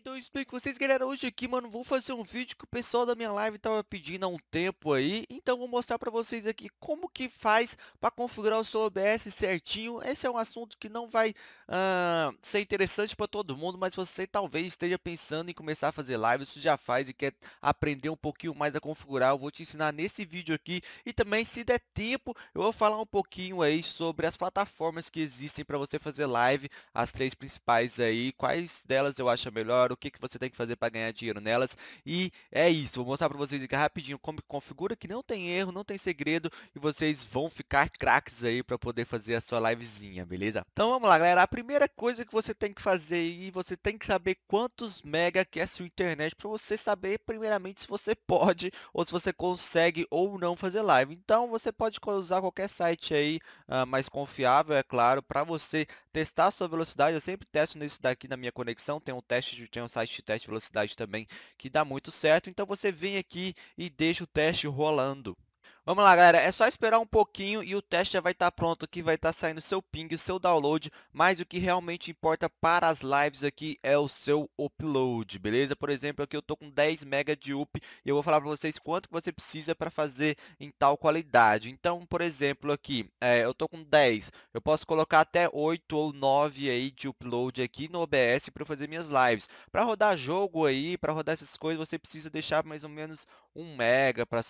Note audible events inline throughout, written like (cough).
Então eu expliquei com vocês galera, hoje aqui mano, vou fazer um vídeo que o pessoal da minha live tava pedindo há um tempo aí Então vou mostrar pra vocês aqui como que faz pra configurar o seu OBS certinho Esse é um assunto que não vai uh, ser interessante pra todo mundo, mas você talvez esteja pensando em começar a fazer live se já faz e quer aprender um pouquinho mais a configurar, eu vou te ensinar nesse vídeo aqui E também se der tempo, eu vou falar um pouquinho aí sobre as plataformas que existem pra você fazer live As três principais aí, quais delas eu acho melhor o que, que você tem que fazer para ganhar dinheiro nelas. E é isso, vou mostrar para vocês aqui rapidinho como configura, que não tem erro, não tem segredo e vocês vão ficar craques aí para poder fazer a sua livezinha, beleza? Então vamos lá, galera. A primeira coisa que você tem que fazer aí, você tem que saber quantos mega que é a sua internet para você saber primeiramente se você pode ou se você consegue ou não fazer live. Então você pode usar qualquer site aí uh, mais confiável, é claro, para você testar a sua velocidade. Eu sempre testo nesse daqui na minha conexão, tem um teste de tem um site de teste de velocidade também que dá muito certo. Então você vem aqui e deixa o teste rolando. Vamos lá, galera. É só esperar um pouquinho e o teste já vai estar tá pronto aqui. Vai estar tá saindo seu ping, seu download. Mas o que realmente importa para as lives aqui é o seu upload, beleza? Por exemplo, aqui eu estou com 10 MB de up e eu vou falar para vocês quanto que você precisa para fazer em tal qualidade. Então, por exemplo, aqui é, eu estou com 10. Eu posso colocar até 8 ou 9 aí de upload aqui no OBS para fazer minhas lives. Para rodar jogo aí, para rodar essas coisas, você precisa deixar mais ou menos 1 mega para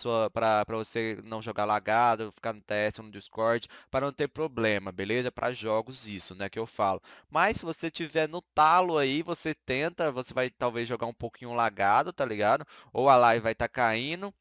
você não jogar lagado, ficar no TS no Discord, para não ter problema, beleza? Para jogos isso, né, que eu falo. Mas se você tiver no talo aí, você tenta, você vai talvez jogar um pouquinho lagado, tá ligado? Ou a live vai estar tá caindo,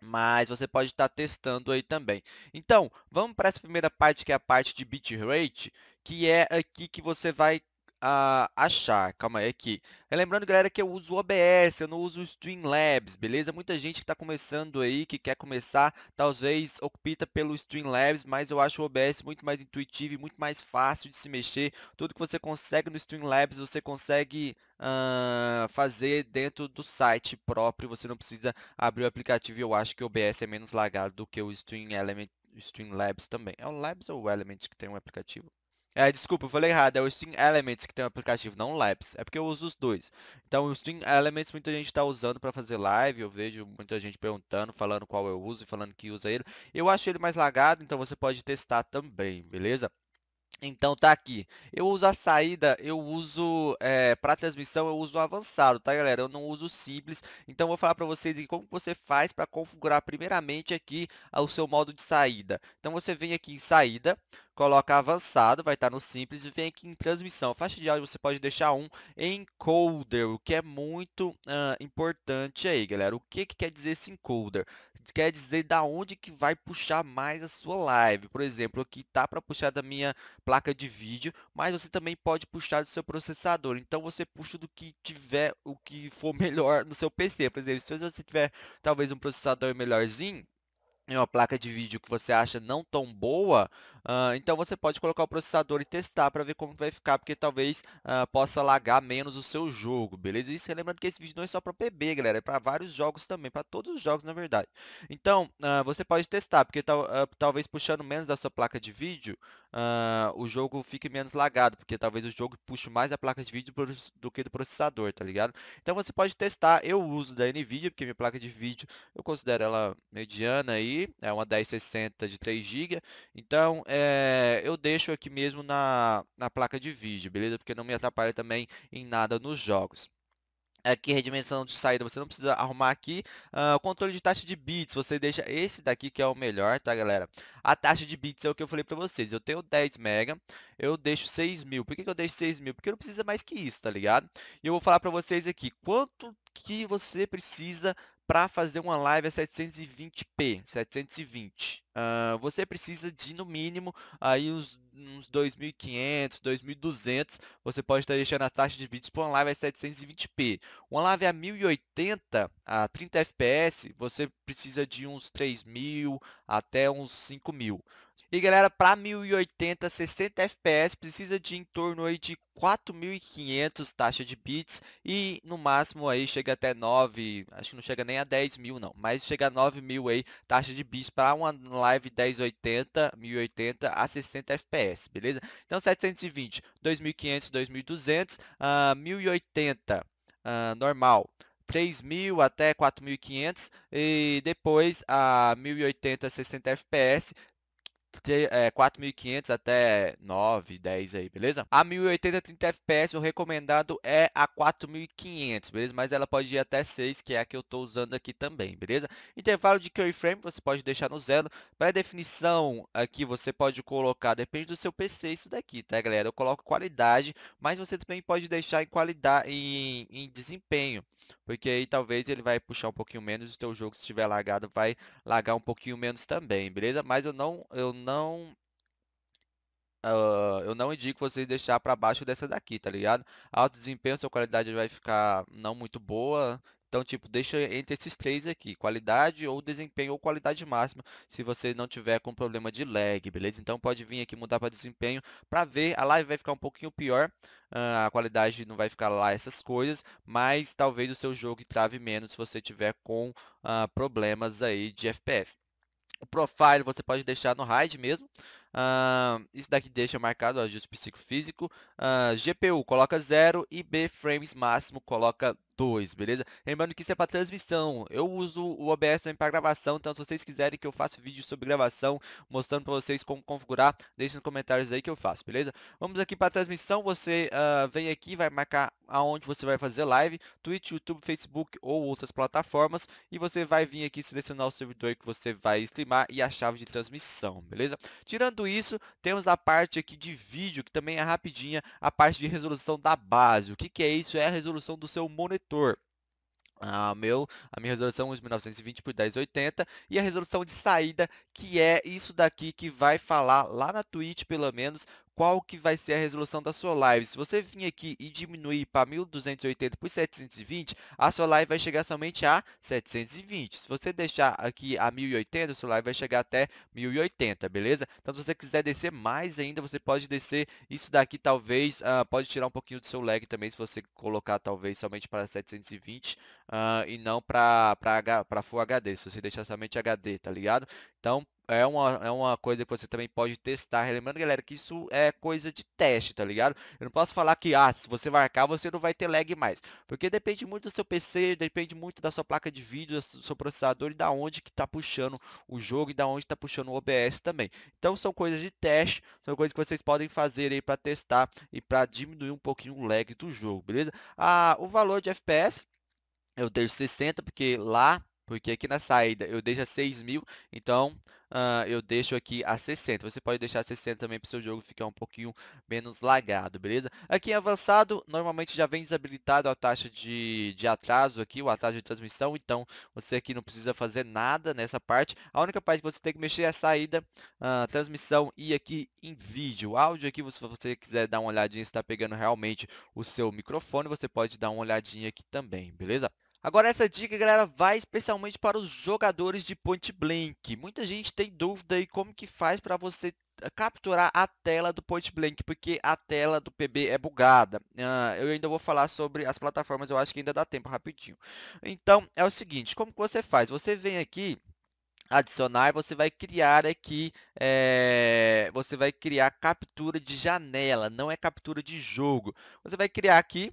mas você pode estar tá testando aí também. Então, vamos para essa primeira parte que é a parte de bitrate, que é aqui que você vai a achar. Calma aí aqui. É é, lembrando, galera, que eu uso o OBS, eu não uso o Streamlabs, beleza? Muita gente que está começando aí, que quer começar, talvez opta pelo Streamlabs, mas eu acho o OBS muito mais intuitivo e muito mais fácil de se mexer. Tudo que você consegue no Streamlabs, você consegue uh, fazer dentro do site próprio. Você não precisa abrir o aplicativo. Eu acho que o OBS é menos lagado do que o Stream Element, Streamlabs também. É o Labs ou o Element que tem um aplicativo? É, desculpa, eu falei errado. É o Stream Elements que tem o um aplicativo, não o Labs. É porque eu uso os dois. Então, o Stream Elements muita gente está usando para fazer live. Eu vejo muita gente perguntando, falando qual eu uso e falando que usa ele. Eu acho ele mais lagado, então você pode testar também, beleza? Então tá aqui. Eu uso a saída, eu uso é, para transmissão, eu uso avançado, tá galera? Eu não uso simples. Então vou falar para vocês como você faz para configurar primeiramente aqui o seu modo de saída. Então você vem aqui em saída, coloca avançado, vai estar no simples e vem aqui em transmissão. Faixa de áudio você pode deixar um encoder, o que é muito uh, importante aí, galera. O que, que quer dizer esse encoder? Quer dizer da onde que vai puxar mais a sua live. Por exemplo, aqui tá para puxar da minha placa de vídeo, mas você também pode puxar do seu processador. Então você puxa do que tiver, o que for (laughs) melhor no seu PC. Por exemplo, se você tiver talvez um processador melhorzinho, em uma placa de vídeo que você acha não tão boa, uh, então você pode colocar o processador e testar para ver como vai ficar, porque talvez uh, possa lagar menos o seu jogo, beleza? Isso lembrando que esse vídeo não é só para PB, galera, é para vários jogos também, para todos os jogos na verdade. Então, uh, você pode testar, porque tal, talvez puxando menos da sua placa de vídeo, uh, o jogo fique menos lagado, porque talvez o jogo puxe mais a placa de vídeo do que do processador, tá ligado? Então você pode testar, eu uso da NVIDIA, porque minha placa de vídeo, eu considero ela mediana aí, é uma 1060 de 3 GB, então é, eu deixo aqui mesmo na, na placa de vídeo, beleza? Porque não me atrapalha também em nada nos jogos. Aqui, redimensão de saída, você não precisa arrumar aqui. Uh, controle de taxa de bits, você deixa esse daqui que é o melhor, tá, galera? A taxa de bits é o que eu falei pra vocês. Eu tenho 10 mega, eu deixo 6 mil. Por que, que eu deixo 6 mil? Porque não precisa mais que isso, tá ligado? E eu vou falar pra vocês aqui, quanto que você precisa para fazer uma live a 720p, 720, uh, você precisa de no mínimo aí uns, uns 2.500, 2.200. Você pode estar deixando a taxa de bits para uma live a 720p. Uma live a 1080 a 30 fps, você precisa de uns 3.000 até uns 5.000. E galera, para 1080 60 FPS precisa de em torno aí de 4.500 taxa de bits e no máximo aí chega até 9, acho que não chega nem a 10 mil não, mas chega a 9 mil aí taxa de bits para uma live 1080, 1080 a 60 FPS, beleza? Então 720, 2.500, 2.200, uh, 1080 uh, normal. 3.000 até 4.500 e depois a 1080 60 fps é, 4500 até 9, 10 aí, beleza? A 1080 30 fps o recomendado é a 4500, beleza? Mas ela pode ir até 6, que é a que eu tô usando aqui também, beleza? Intervalo de keyframe você pode deixar no zero. Para definição aqui você pode colocar, depende do seu PC isso daqui, tá galera? Eu coloco qualidade, mas você também pode deixar em qualidade em, em desempenho porque aí talvez ele vai puxar um pouquinho menos o teu jogo se estiver lagado vai lagar um pouquinho menos também, beleza? Mas eu não eu não Uh, eu não indico vocês deixar para baixo dessa daqui, tá ligado? Alto desempenho, sua qualidade vai ficar não muito boa, então, tipo, deixa entre esses três aqui, qualidade ou desempenho ou qualidade máxima, se você não tiver com problema de lag, beleza? Então pode vir aqui mudar para desempenho para ver, a live vai ficar um pouquinho pior, ah, a qualidade não vai ficar lá essas coisas, mas talvez o seu jogo trave menos se você tiver com uh, problemas aí de FPS. O profile você pode deixar no RAID mesmo. Uh, isso daqui deixa marcado o ajuste psicofísico. Uh, GPU coloca 0 e B frames máximo coloca 2, beleza? Lembrando que isso é para transmissão. Eu uso o OBS também para gravação, então se vocês quiserem que eu faça vídeo sobre gravação, mostrando para vocês como configurar, deixem nos comentários aí que eu faço, beleza? Vamos aqui para transmissão, você uh, vem aqui, vai marcar aonde você vai fazer live, Twitch, YouTube, Facebook ou outras plataformas, e você vai vir aqui selecionar o servidor que você vai streamar e a chave de transmissão, beleza? Tirando isso, temos a parte aqui de vídeo, que também é rapidinha, a parte de resolução da base. O que, que é isso? É a resolução do seu monitor a, meu, a minha resolução é 1920 por 1080 e a resolução de saída, que é isso daqui que vai falar lá na Twitch, pelo menos, qual que vai ser a resolução da sua live. Se você vir aqui e diminuir para 1280 por 720, a sua live vai chegar somente a 720. Se você deixar aqui a 1080, a sua live vai chegar até 1080, beleza? Então, se você quiser descer mais ainda, você pode descer isso daqui, talvez, uh, pode tirar um pouquinho do seu lag também, se você colocar, talvez, somente para 720 uh, ah, e não para Full HD, se você deixar somente HD, tá ligado? Então, é uma, é uma coisa que você também pode testar. Lembrando, galera, que isso é coisa de teste, tá ligado? Eu não posso falar que, ah, se você marcar, você não vai ter lag mais. Porque depende muito do seu PC, depende muito da sua placa de vídeo, do seu processador e da onde que tá puxando o jogo e da onde tá puxando o OBS também. Então, são coisas de teste, são coisas que vocês podem fazer aí para testar e para diminuir um pouquinho o lag do jogo, beleza? Ah, o valor de FPS, eu deixo 60 porque lá porque aqui na saída eu deixo a 6.000, então uh, eu deixo aqui a 60. Você pode deixar a 60 também para o seu jogo ficar um pouquinho menos lagado, beleza? Aqui em avançado, normalmente já vem desabilitado a taxa de, de atraso aqui, o atraso de transmissão. Então, você aqui não precisa fazer nada nessa parte. A única parte que você tem que mexer é a saída, uh, transmissão e aqui em vídeo. Áudio aqui, se você quiser dar uma olhadinha se está pegando realmente o seu microfone, você pode dar uma olhadinha aqui também, beleza? Agora essa dica, galera, vai especialmente para os jogadores de point blank. Muita gente tem dúvida aí como que faz para você eh, capturar a tela do Point Blank, porque a tela do PB é bugada. Uh, eu ainda vou falar sobre as plataformas, eu acho que ainda dá tempo rapidinho. Então, é o seguinte, como que você faz? Você vem aqui adicionar, você vai criar aqui, é, você vai criar captura de janela, não é captura de jogo. Você vai criar aqui,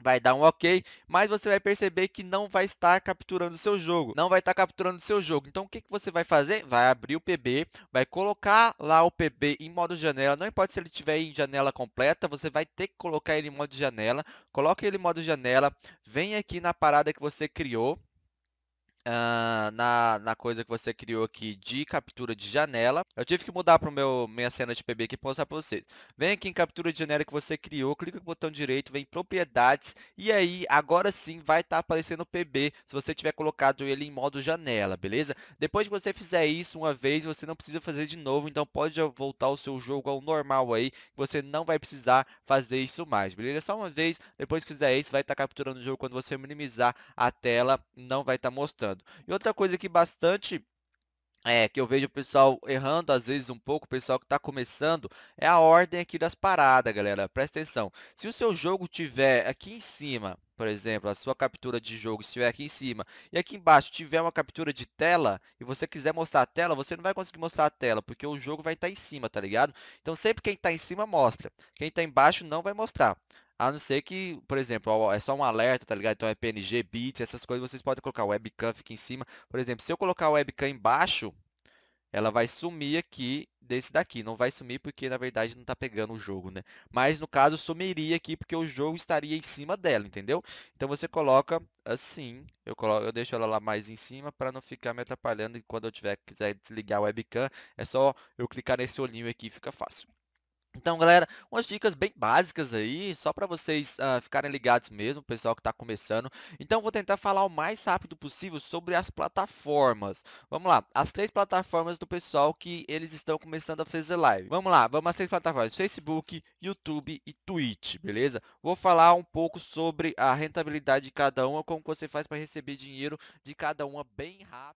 vai dar um ok, mas você vai perceber que não vai estar capturando o seu jogo, não vai estar capturando o seu jogo. Então o que, que você vai fazer? Vai abrir o PB, vai colocar lá o PB em modo janela, não importa se ele estiver em janela completa, você vai ter que colocar ele em modo janela, coloca ele em modo janela, vem aqui na parada que você criou, Uh, na, na coisa que você criou aqui de captura de janela. Eu tive que mudar para minha cena de PB aqui para mostrar para vocês. Vem aqui em captura de janela que você criou, clica no botão direito, vem em propriedades e aí agora sim vai estar tá aparecendo o PB se você tiver colocado ele em modo janela, beleza? Depois que você fizer isso uma vez, você não precisa fazer de novo, então pode voltar o seu jogo ao normal aí, você não vai precisar fazer isso mais, beleza? Só uma vez, depois que fizer isso, vai estar tá capturando o jogo quando você minimizar a tela, não vai estar tá mostrando. E outra coisa que bastante é, que eu vejo o pessoal errando às vezes um pouco, o pessoal que está começando, é a ordem aqui das paradas, galera. Presta atenção. Se o seu jogo tiver aqui em cima, por exemplo, a sua captura de jogo estiver aqui em cima, e aqui embaixo tiver uma captura de tela, e você quiser mostrar a tela, você não vai conseguir mostrar a tela, porque o jogo vai estar tá em cima, tá ligado? Então sempre quem está em cima mostra, quem está embaixo não vai mostrar. A não ser que, por exemplo, é só um alerta, tá ligado? Então é PNG, bits, essas coisas vocês podem colocar. O webcam fica em cima. Por exemplo, se eu colocar a webcam embaixo, ela vai sumir aqui desse daqui. Não vai sumir porque, na verdade, não está pegando o jogo, né? Mas, no caso, sumiria aqui porque o jogo estaria em cima dela, entendeu? Então, você coloca assim. Eu, coloco, eu deixo ela lá mais em cima para não ficar me atrapalhando. E quando eu tiver, quiser desligar o webcam, é só eu clicar nesse olhinho aqui e fica fácil. Então, galera, umas dicas bem básicas aí, só para vocês uh, ficarem ligados mesmo, o pessoal que está começando. Então, vou tentar falar o mais rápido possível sobre as plataformas. Vamos lá, as três plataformas do pessoal que eles estão começando a fazer live. Vamos lá, vamos às três plataformas, Facebook, YouTube e Twitch, beleza? Vou falar um pouco sobre a rentabilidade de cada uma, como você faz para receber dinheiro de cada uma bem rápido.